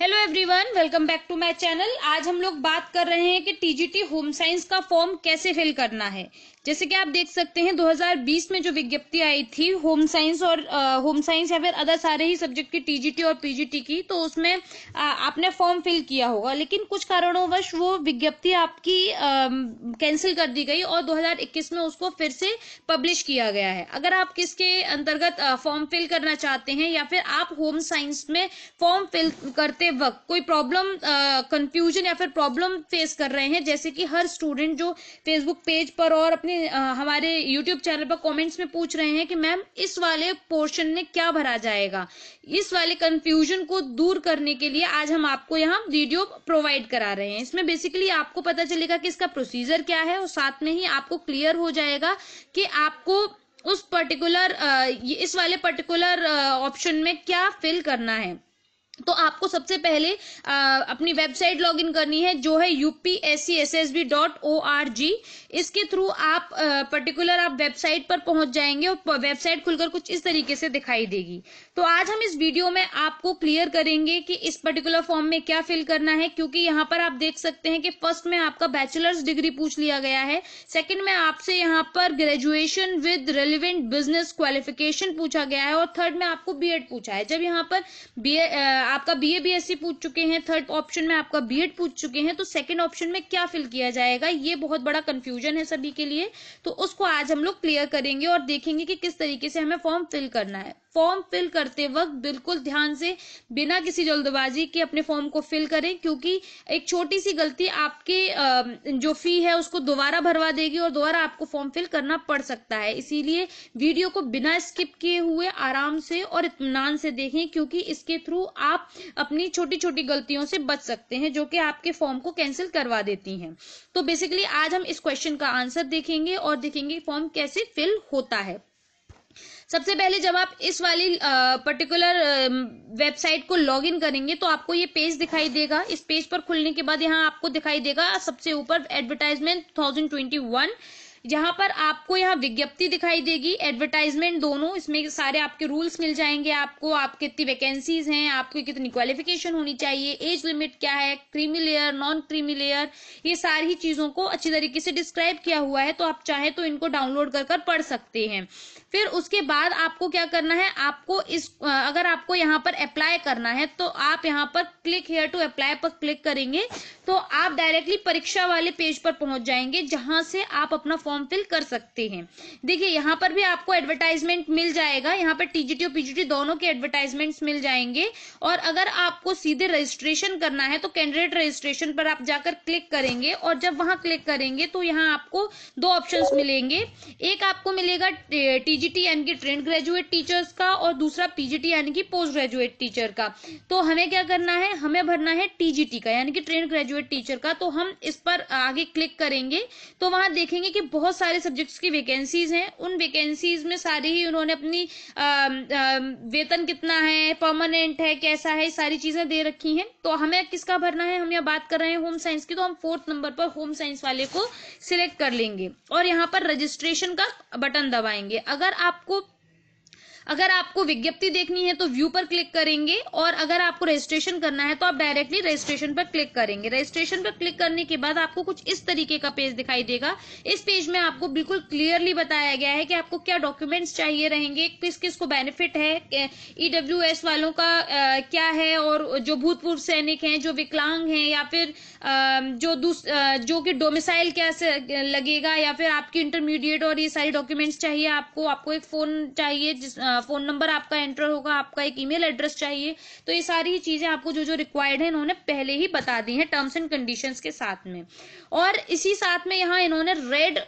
hello everyone welcome back to my channel आज हम लोग बात कर रहे हैं कि टीजीटी होम साइंस का फॉर्म कैसे फिल करना है जैसे कि आप देख सकते हैं 2020 में जो विज्ञप्ति आई थी होम साइंस और होम साइंस या फिर अदर सारे ही सब्जेक्ट की टीजीटी और पीजीटी की तो उसमें आ, आपने फॉर्म फिल किया होगा लेकिन कुछ कारणोंवश वो विज्ञप्ति आपकी कैंसिल कर दी गई और 2021 में उसको फिर से पब्लिश किया गया है अगर आप किसके अंतर्गत फॉर्म फिल करना चाहते हैं या फिर आप होम साइंस में फॉर्म फिल करते करते वक्त कोई प्रॉब्लम कंफ्यूजन या फिर प्रॉब्लम फेस कर रहे हैं जैसे कि हर स्टूडेंट जो फेसबुक पेज पर और अपने uh, हमारे यूट्यूब चैनल पर कमेंट्स में पूछ रहे हैं कि मैम इस वाले पोर्शन में क्या भरा जाएगा इस वाले कंफ्यूजन को दूर करने के लिए आज हम आपको यहाँ वीडियो प्रोवाइड करा रहे हैं इसमें बेसिकली आपको पता चलेगा कि इसका प्रोसीजर क्या है और साथ में ही आपको क्लियर हो जाएगा कि आपको उस पर्टिकुलर इस वाले पर्टिकुलर ऑप्शन में क्या फिल करना है तो आपको सबसे पहले आ, अपनी वेबसाइट लॉगिन करनी है जो है upscssb.org इसके थ्रू आप पर्टिकुलर आप वेबसाइट पर पहुंच जाएंगे और वेबसाइट खुलकर कुछ इस तरीके से दिखाई देगी तो आज हम इस वीडियो में आपको क्लियर करेंगे कि इस पर्टिकुलर फॉर्म में क्या फिल करना है क्योंकि यहाँ पर आप देख सकते हैं कि फर्स्ट में आपका बैचलर्स डिग्री पूछ लिया गया है सेकंड में आपसे यहाँ पर graduation with relevant business qualification पूछा गया है और थर्ड में आपको बी पूछा है जब यहाँ पर बी आपका बीए बीएससी पूछ चुके हैं थर्ड ऑप्शन में आपका बी पूछ चुके हैं तो सेकेंड ऑप्शन में क्या फिल किया जाएगा ये बहुत बड़ा कंफ्यूजन है सभी के लिए तो उसको आज हम लोग क्लियर करेंगे और देखेंगे कि किस तरीके से हमें फॉर्म फिल करना है फॉर्म फिल कर करते वक्त बिल्कुल ध्यान से बिना किसी जल्दबाजी के अपने फॉर्म को फिल करें क्योंकि एक छोटी सी गलती आपके जो फी है उसको दोबारा भरवा देगी और दोबारा आपको फॉर्म फिल करना पड़ सकता है इसीलिए वीडियो को बिना स्किप किए हुए आराम से और इतमान से देखें क्योंकि इसके थ्रू आप अपनी छोटी छोटी गलतियों से बच सकते हैं जो कि आपके फॉर्म को कैंसिल करवा देती हैं तो बेसिकली आज हम इस क्वेश्चन का आंसर देखेंगे और देखेंगे फॉर्म कैसे फिल होता है सबसे पहले जब आप इस वाली पर्टिकुलर वेबसाइट को लॉग इन करेंगे तो आपको ये पेज दिखाई देगा इस पेज पर खुलने के बाद यहाँ आपको दिखाई देगा सबसे ऊपर एडवर्टाइजमेंट 2021 यहाँ पर आपको यहाँ विज्ञप्ति दिखाई देगी एडवर्टाइजमेंट दोनों इसमें सारे आपके रूल्स मिल जाएंगे आपको आप कितनी वैकेंसीज हैं आपकी कितनी क्वालिफिकेशन होनी चाहिए एज लिमिट क्या है creamy layer non creamy layer ये सारी चीजों को अच्छी तरीके से डिस्क्राइब किया हुआ है तो आप चाहे तो इनको डाउनलोड कर कर पढ़ सकते हैं फिर उसके बाद आपको क्या करना है आपको इस अगर आपको यहाँ पर अप्लाई करना है तो आप यहाँ पर क्लिक हेयर टू अप्लाई पर क्लिक करेंगे तो आप डायरेक्टली परीक्षा वाले पेज पर पहुंच जाएंगे जहां से आप अपना फॉर्म फॉर्म फिल कर सकते हैं देखिए यहाँ पर भी आपको एडवर्टाइजमेंट मिल जाएगा यहाँ पर टीजीटी और पीजीटी दोनों के एडवर्टाइजमेंट्स मिल जाएंगे और अगर आपको सीधे रजिस्ट्रेशन करना है तो कैंडिडेट रजिस्ट्रेशन पर आप जाकर क्लिक करेंगे और जब वहां क्लिक करेंगे तो यहाँ आपको दो ऑप्शन मिलेंगे एक आपको मिलेगा टीजीटी यानी कि ट्रेंड ग्रेजुएट टीचर्स का और दूसरा पीजीटी यानी कि पोस्ट ग्रेजुएट टीचर का तो हमें क्या करना है हमें भरना है टीजीटी का यानी कि ट्रेंड ग्रेजुएट टीचर का तो हम इस पर आगे क्लिक करेंगे तो वहां देखेंगे कि बहुत बहुत सारे सब्जेक्ट्स की वैकेंसीज हैं उन वैकेंसीज में सारी ही उन्होंने अपनी आ, आ, वेतन कितना है परमानेंट है कैसा है सारी चीज़ें दे रखी हैं तो हमें किसका भरना है हम यहाँ बात कर रहे हैं होम साइंस की तो हम फोर्थ नंबर पर होम साइंस वाले को सिलेक्ट कर लेंगे और यहाँ पर रजिस्ट्रेशन का बटन दबाएंगे अगर आपको अगर आपको विज्ञप्ति देखनी है तो व्यू पर क्लिक करेंगे और अगर आपको रजिस्ट्रेशन करना है तो आप डायरेक्टली रजिस्ट्रेशन पर क्लिक करेंगे रजिस्ट्रेशन पर क्लिक करने के बाद आपको कुछ इस तरीके का पेज दिखाई देगा इस पेज में आपको बिल्कुल क्लियरली बताया गया है कि आपको क्या डॉक्यूमेंट्स चाहिए रहेंगे किस किस को बेनिफिट है ईडब्ल्यू e वालों का आ, क्या है और जो भूतपूर्व सैनिक है जो विकलांग है या फिर आ, जो आ, जो कि डोमिसाइल क्या लगेगा या फिर आपकी इंटरमीडिएट और ये सारी डॉक्यूमेंट्स चाहिए आपको आपको एक फोन चाहिए जिस आ, फ़ोन नंबर आपका एंटर होगा आपका एक ईमेल एड्रेस चाहिए तो ये सारी चीज़ें आपको जो जो रिक्वायर्ड है इन्होंने पहले ही बता दी हैं टर्म्स एंड कंडीशन के साथ में और इसी साथ में यहाँ इन्होंने रेड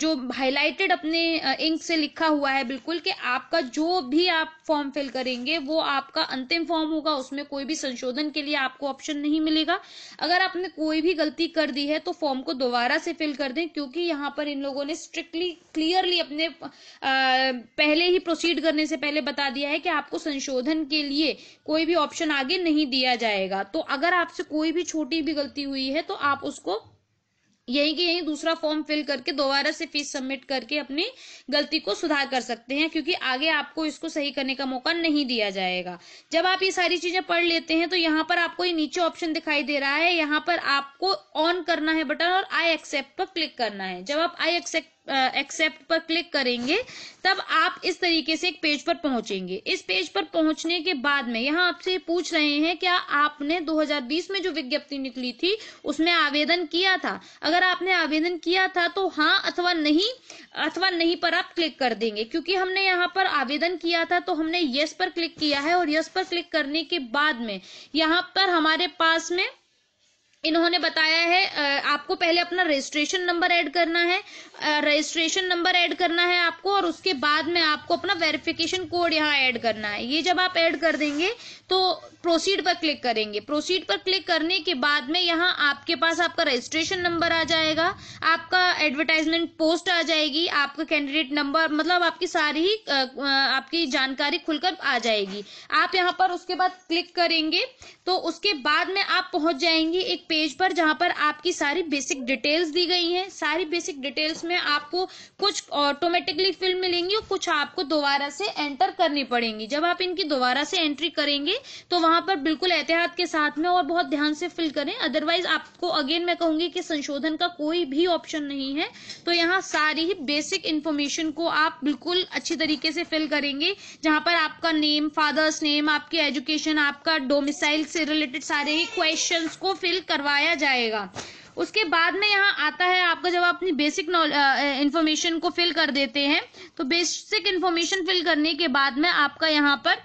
जो हाईलाइटेड अपने इंक से लिखा हुआ है बिल्कुल कि आपका जो भी आप फॉर्म फिल करेंगे वो आपका अंतिम फॉर्म होगा उसमें कोई भी संशोधन के लिए आपको ऑप्शन नहीं मिलेगा अगर आपने कोई भी गलती कर दी है तो फॉर्म को दोबारा से फिल कर दें क्योंकि यहाँ पर इन लोगों ने स्ट्रिक्टली क्लियरली अपने आ, पहले ही प्रोसीड करने से से पहले बता दिया है कि आपको संशोधन के लिए कोई भी ऑप्शन आगे नहीं दिया जाएगा तो अगर आपसे कोई भी छोटी भी गलती हुई है तो आप उसको यही कि यही दूसरा फॉर्म फिल करके दोबारा से फीस सबमिट करके अपनी गलती को सुधार कर सकते हैं क्योंकि आगे आपको इसको सही करने का मौका नहीं दिया जाएगा जब आप ये सारी चीजें पढ़ लेते हैं तो यहाँ पर आपको ये नीचे ऑप्शन दिखाई दे रहा है यहाँ पर आपको ऑन करना है बटन और आई एक्सेप्ट पर क्लिक करना है जब आप आई एक्सेप्ट एक्सेप्ट पर क्लिक करेंगे तब आप इस तरीके से एक पेज पर पहुंचेंगे इस पेज पर पहुंचने के बाद में यहाँ आपसे पूछ रहे हैं क्या आपने 2020 में जो विज्ञप्ति निकली थी उसमें आवेदन किया था अगर आपने आवेदन किया था तो हाँ अथवा नहीं अथवा नहीं पर आप क्लिक कर देंगे क्योंकि हमने यहाँ पर आवेदन किया था तो हमने यस पर क्लिक किया है और यस पर क्लिक करने के बाद में यहाँ पर हमारे पास में इन्होंने बताया है आपको पहले अपना रजिस्ट्रेशन नंबर ऐड करना है रजिस्ट्रेशन नंबर ऐड करना है आपको और उसके बाद में आपको अपना वेरिफिकेशन कोड यहाँ ऐड करना है ये जब आप ऐड कर देंगे तो प्रोसीड पर क्लिक करेंगे प्रोसीड पर क्लिक करने के बाद में यहाँ आपके पास आपका रजिस्ट्रेशन नंबर आ जाएगा आपका एडवर्टाइजमेंट पोस्ट आ जाएगी आपका कैंडिडेट नंबर मतलब आपकी सारी ही आपकी जानकारी खुलकर आ जाएगी आप यहाँ पर उसके बाद क्लिक करेंगे तो उसके बाद में आप पहुंच जाएंगे एक पेज पर जहां पर आपकी सारी बेसिक डिटेल्स दी गई हैं सारी बेसिक डिटेल्स में आपको कुछ ऑटोमेटिकली फिल मिलेंगी और कुछ आपको दोबारा से एंटर करनी पड़ेंगी जब आप इनकी दोबारा से एंट्री करेंगे तो वहां पर बिल्कुल एहतियात के साथ में और बहुत ध्यान से फिल करें अदरवाइज आपको अगेन मैं कहूंगी कि संशोधन का कोई भी ऑप्शन नहीं है तो यहाँ सारी ही बेसिक इन्फॉर्मेशन को आप बिल्कुल अच्छी तरीके से फिल करेंगे जहां पर आपका नेम फादर्स नेम आपकी एजुकेशन आपका डोमिसाइल से रिलेटेड सारे ही क्वेश्चन को फिल करवा करवाया जाएगा उसके बाद में यहाँ आता है आपका जब आप अपनी बेसिक इन्फॉर्मेशन को फिल कर देते हैं तो बेसिक इन्फॉर्मेशन फिल करने के बाद में आपका यहाँ पर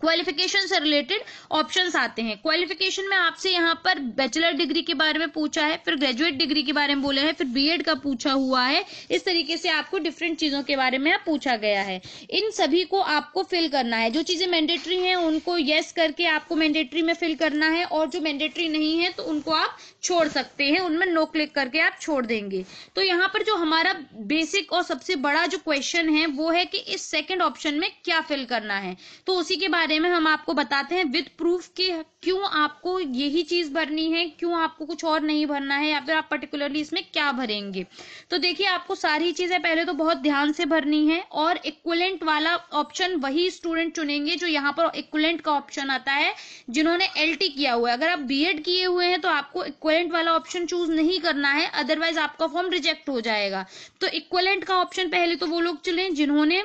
क्वालिफिकेशन से रिलेटेड ऑप्शंस आते हैं क्वालिफिकेशन में आपसे यहाँ पर बैचलर डिग्री के बारे में पूछा है फिर ग्रेजुएट डिग्री के बारे में बोला है फिर बीएड का पूछा हुआ है इस तरीके से आपको डिफरेंट चीजों के बारे में पूछा गया है इन सभी को आपको फिल करना है जो चीजें मैंडेटरी हैं उनको येस करके आपको मैंडेटरी में फिल करना है और जो मैंडेटरी नहीं है तो उनको आप छोड़ सकते हैं उनमें नो क्लिक करके आप छोड़ देंगे तो यहाँ पर जो हमारा बेसिक और सबसे बड़ा जो क्वेश्चन है वो है कि इस सेकेंड ऑप्शन में क्या फिल करना है तो उसी के बारे बारे में हम आपको बताते हैं विद प्रूफ के क्यों आपको यही चीज भरनी है क्यों आपको कुछ और नहीं भरना है या फिर आप पर्टिकुलरली इसमें क्या भरेंगे तो देखिए आपको सारी चीजें पहले तो बहुत ध्यान से भरनी है और इक्वलेंट वाला ऑप्शन वही स्टूडेंट चुनेंगे जो यहाँ पर इक्वलेंट का ऑप्शन आता है जिन्होंने एल किया हुआ है अगर आप बी किए हुए हैं तो आपको इक्वलेंट वाला ऑप्शन चूज नहीं करना है अदरवाइज आपका फॉर्म रिजेक्ट हो जाएगा तो इक्वलेंट का ऑप्शन पहले तो वो लोग चुने जिन्होंने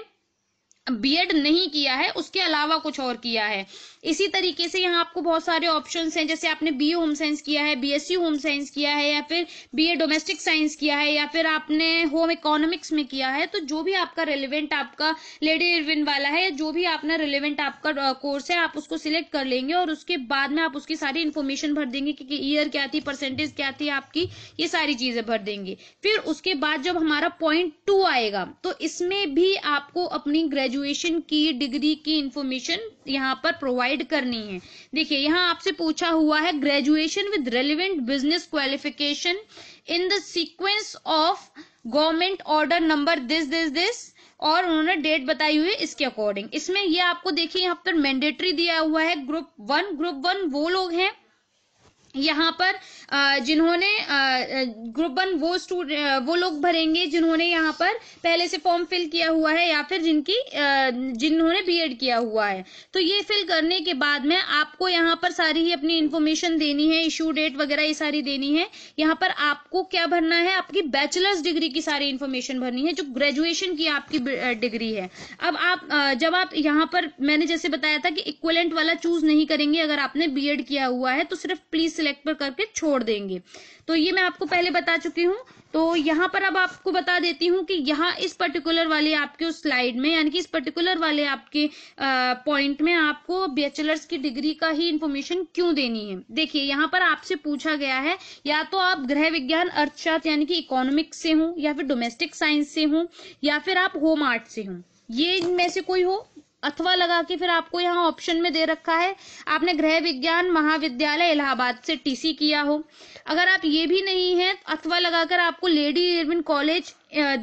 बीएड नहीं किया है उसके अलावा कुछ और किया है इसी तरीके से यहाँ आपको बहुत सारे ऑप्शन हैं जैसे आपने बी होम साइंस किया है बीएससी होम साइंस किया है या फिर बीए डोमेस्टिक साइंस किया है या फिर आपने होम इकोनॉमिक्स में किया है तो जो भी आपका रेलिवेंट आपका लेडी इरविन वाला है जो भी आपने रेलिवेंट आपका कोर्स है आप उसको सिलेक्ट कर लेंगे और उसके बाद में आप उसकी सारी इन्फॉर्मेशन भर देंगे कि ईयर क्या थी परसेंटेज क्या थी आपकी ये सारी चीजें भर देंगे फिर उसके बाद जब हमारा पॉइंट टू आएगा तो इसमें भी आपको अपनी ग्रेजुएट ग्रेजुएशन की डिग्री की इंफॉर्मेशन यहाँ पर प्रोवाइड करनी है देखिए यहाँ आपसे पूछा हुआ है graduation with relevant business qualification in the sequence of government order number this this this और उन्होंने डेट बताई हुई इसके अकॉर्डिंग इसमें ये आपको देखिए यहाँ पर मैंडेटरी दिया हुआ है ग्रुप वन ग्रुप वन वो लोग हैं यहाँ पर जिन्होंने ग्रुप वन वो स्टूडेंट वो लोग भरेंगे जिन्होंने यहाँ पर पहले से फॉर्म फिल किया हुआ है या फिर जिनकी जिन्होंने बीएड किया हुआ है तो ये फिल करने के बाद में आपको यहाँ पर सारी ही अपनी इन्फॉर्मेशन देनी है इशू डेट वगैरह ये सारी देनी है यहाँ पर आपको क्या भरना है आपकी बैचलर्स डिग्री की सारी इन्फॉर्मेशन भरनी है जो ग्रेजुएशन की आपकी डिग्री है अब आप जब आप यहाँ पर मैंने जैसे बताया था कि इक्वलेंट वाला चूज नहीं करेंगे अगर आपने बी किया हुआ है तो सिर्फ प्लीज सिलेक्ट पर करके छोड़ देंगे तो ये मैं आपको पहले बता चुकी हूँ तो यहाँ पर अब आपको बता देती हूँ कि यहाँ इस पर्टिकुलर वाले आपके उस स्लाइड में यानी कि इस पर्टिकुलर वाले आपके पॉइंट में आपको बैचलर्स की डिग्री का ही इन्फॉर्मेशन क्यों देनी है देखिए यहाँ पर आपसे पूछा गया है या तो आप गृह विज्ञान अर्थशास्त्र यानी कि इकोनॉमिक्स से हूँ या फिर डोमेस्टिक साइंस से हूँ या फिर आप होम आर्ट से हूँ ये में से कोई हो अथवा लगा के फिर आपको यहाँ ऑप्शन में दे रखा है आपने गृह विज्ञान महाविद्यालय इलाहाबाद से टीसी किया हो अगर आप ये भी नहीं है अथवा लगाकर आपको लेडी इरविन कॉलेज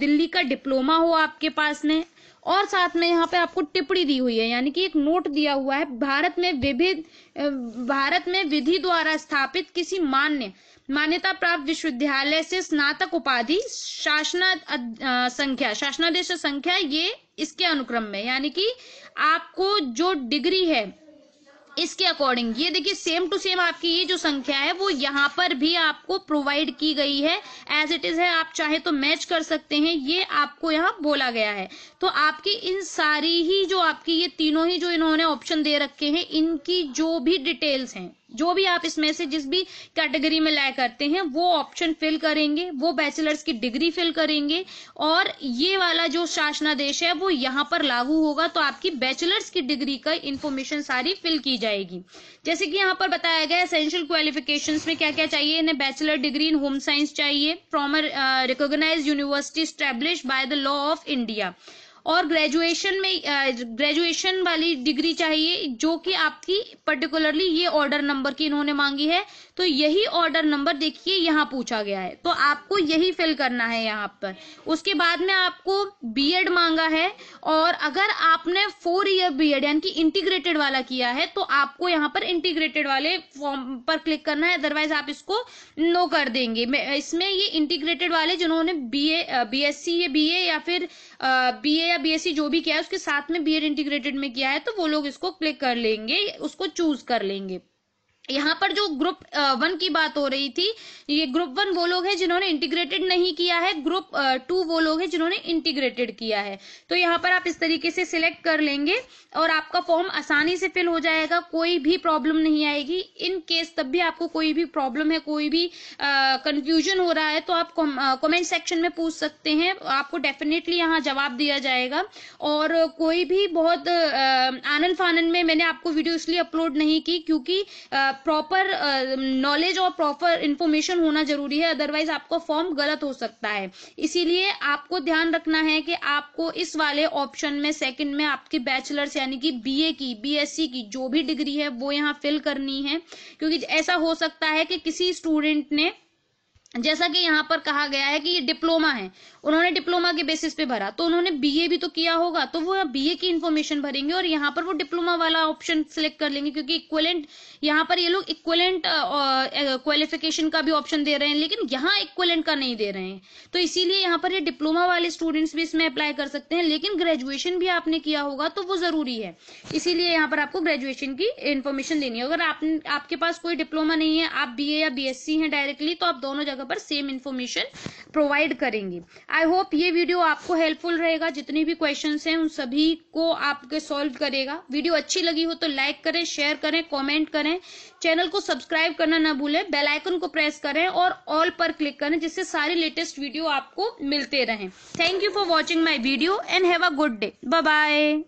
दिल्ली का डिप्लोमा हो आपके पास में और साथ में यहाँ पे आपको टिप्पणी दी हुई है यानी कि एक नोट दिया हुआ है भारत में विभिन्न भारत में विधि द्वारा स्थापित किसी मान्य मान्यता प्राप्त विश्वविद्यालय से स्नातक उपाधि शासना संख्या शासनादेश संख्या ये इसके अनुक्रम में यानी कि आपको जो डिग्री है इसके अकॉर्डिंग ये देखिए सेम टू सेम आपकी ये जो संख्या है वो यहाँ पर भी आपको प्रोवाइड की गई है एज इट इज है आप चाहे तो मैच कर सकते हैं ये आपको यहाँ बोला गया है तो आपकी इन सारी ही जो आपकी ये तीनों ही जो इन्होंने ऑप्शन दे रखे हैं इनकी जो भी डिटेल्स हैं जो भी आप इसमें से जिस भी कैटेगरी में लाया करते हैं वो ऑप्शन फिल करेंगे वो बैचलर्स की डिग्री फिल करेंगे और ये वाला जो शासनादेश है वो यहाँ पर लागू होगा तो आपकी बैचलर्स की डिग्री का इन्फॉर्मेशन सारी फिल की जाएगी जैसे कि यहाँ पर बताया गया एसेंशियल क्वालिफिकेशन में क्या क्या चाहिए इन्हें bachelor degree in home science चाहिए from recognise university establish by the law of India और ग्रेजुएशन में ग्रेजुएशन वाली डिग्री चाहिए जो कि आपकी पर्टिकुलरली ये ऑर्डर नंबर की इन्होंने मांगी है तो यही ऑर्डर नंबर देखिए यहाँ पूछा गया है तो आपको यही फिल करना है यहाँ पर उसके बाद में आपको बीएड मांगा है और अगर आपने फोर ईयर बीएड यानी कि इंटीग्रेटेड वाला किया है तो आपको यहाँ पर इंटीग्रेटेड वाले फॉर्म पर क्लिक करना है अदरवाइज आप इसको नो कर देंगे इसमें ये इंटीग्रेटेड वाले जिन्होंने B A B S C या बी ए या फिर बी ए या बी एस सी जो भी किया है उसके साथ में बी एड इंटीग्रेटेड में किया है तो वो लोग इसको क्लिक कर लेंगे उसको चूज कर लेंगे यहाँ पर जो ग्रुप वन uh, की बात हो रही थी ये ग्रुप वन वो लोग हैं जिन्होंने इंटीग्रेटेड नहीं किया है ग्रुप टू uh, वो लोग हैं जिन्होंने इंटीग्रेटेड किया है तो यहाँ पर आप इस तरीके से सिलेक्ट कर लेंगे और आपका फॉर्म आसानी से फिल हो जाएगा कोई भी प्रॉब्लम नहीं आएगी इन केस तब भी आपको कोई भी प्रॉब्लम है कोई भी कंफ्यूजन uh, हो रहा है तो आप कॉमेंट सेक्शन में पूछ सकते हैं आपको डेफिनेटली यहाँ जवाब दिया जाएगा और कोई भी बहुत आनंद फानंद में मैंने आपको वीडियो इसलिए अपलोड नहीं की क्योंकि प्रॉपर नॉलेज और प्रॉपर इन्फॉर्मेशन होना जरूरी है अदरवाइज आपका फॉर्म गलत हो सकता है इसीलिए आपको ध्यान रखना है कि आपको इस वाले ऑप्शन में सेकंड में आपकी बैचलर्स यानी कि बीए की बीएससी की जो भी डिग्री है वो यहाँ फिल करनी है क्योंकि ऐसा हो सकता है कि किसी स्टूडेंट ने जैसा कि यहाँ पर कहा गया है कि ये डिप्लोमा है उन्होंने डिप्लोमा के बेसिस पे भरा तो उन्होंने बीए भी तो किया होगा तो वो बीए की इन्फॉर्मेशन भरेंगे और यहाँ पर वो डिप्लोमा वाला ऑप्शन सिलेक्ट कर लेंगे क्योंकि इक्वलेंट यहाँ पर ये लोग इक्वलेंट क्वालिफिकेशन का भी ऑप्शन दे रहे हैं लेकिन यहाँ इक्वलेंट का नहीं दे रहे हैं तो इसीलिए यहाँ पर ये डिप्लोमा वाले स्टूडेंट्स भी इसमें अप्लाई कर सकते हैं लेकिन ग्रेजुएशन भी आपने किया होगा तो वो जरूरी है इसीलिए यहाँ पर आपको ग्रेजुएशन की इन्फॉर्मेशन देनी है अगर आप, आपके पास कोई डिप्लोमा नहीं है आप बी या बी हैं डायरेक्टली तो आप दोनों जगह जगह पर सेम इन्फॉर्मेशन प्रोवाइड करेंगे आई होप ये वीडियो आपको हेल्पफुल रहेगा जितने भी क्वेश्चन हैं उन सभी को आपके सॉल्व करेगा वीडियो अच्छी लगी हो तो लाइक करें शेयर करें कॉमेंट करें चैनल को सब्सक्राइब करना ना भूलें बेलाइकन को प्रेस करें और ऑल पर क्लिक करें जिससे सारे लेटेस्ट वीडियो आपको मिलते रहे thank you for watching my video and have a good day bye